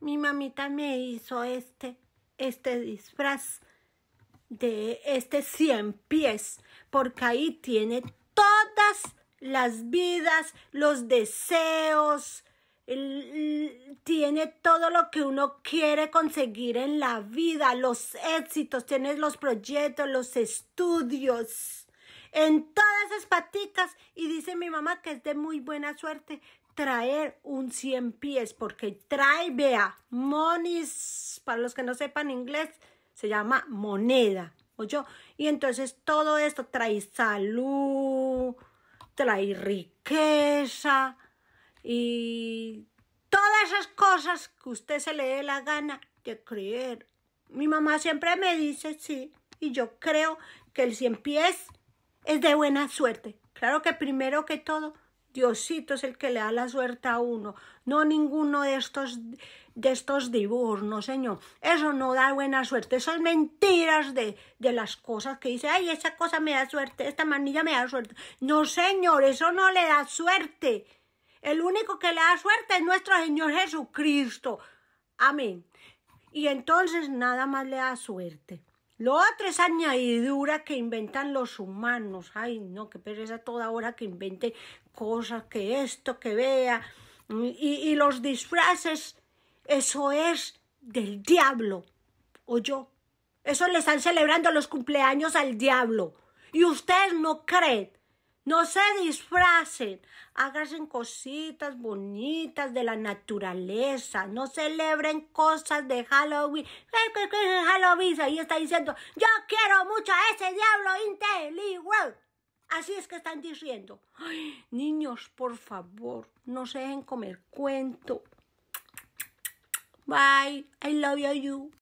mi mamita me hizo este, este disfraz de este cien pies, porque ahí tiene todas las vidas, los deseos, tiene todo lo que uno quiere conseguir en la vida, los éxitos, tienes los proyectos, los estudios en todas esas paticas y dice mi mamá que es de muy buena suerte traer un 100 pies porque trae, vea, monis, para los que no sepan inglés, se llama moneda, yo Y entonces todo esto trae salud, trae riqueza y todas esas cosas que usted se le dé la gana de creer. Mi mamá siempre me dice sí y yo creo que el 100 pies es de buena suerte. Claro que primero que todo, Diosito es el que le da la suerte a uno, no ninguno de estos, de estos dibujos, no señor. Eso no da buena suerte, eso es mentiras de, de las cosas que dice, ay, esa cosa me da suerte, esta manilla me da suerte. No señor, eso no le da suerte. El único que le da suerte es nuestro Señor Jesucristo. Amén. Y entonces nada más le da suerte. Lo otra es añadidura que inventan los humanos. Ay, no, que pereza toda hora que invente cosas, que esto, que vea. Y, y los disfraces, eso es del diablo. ¿O yo? Eso le están celebrando los cumpleaños al diablo. Y ustedes no creen no se disfracen, hagan cositas bonitas de la naturaleza, no celebren cosas de Halloween. Halloween, ahí está diciendo, yo quiero mucho a ese diablo inteligente. Así es que están diciendo, niños, por favor, no se dejen comer cuento. Bye, I love you.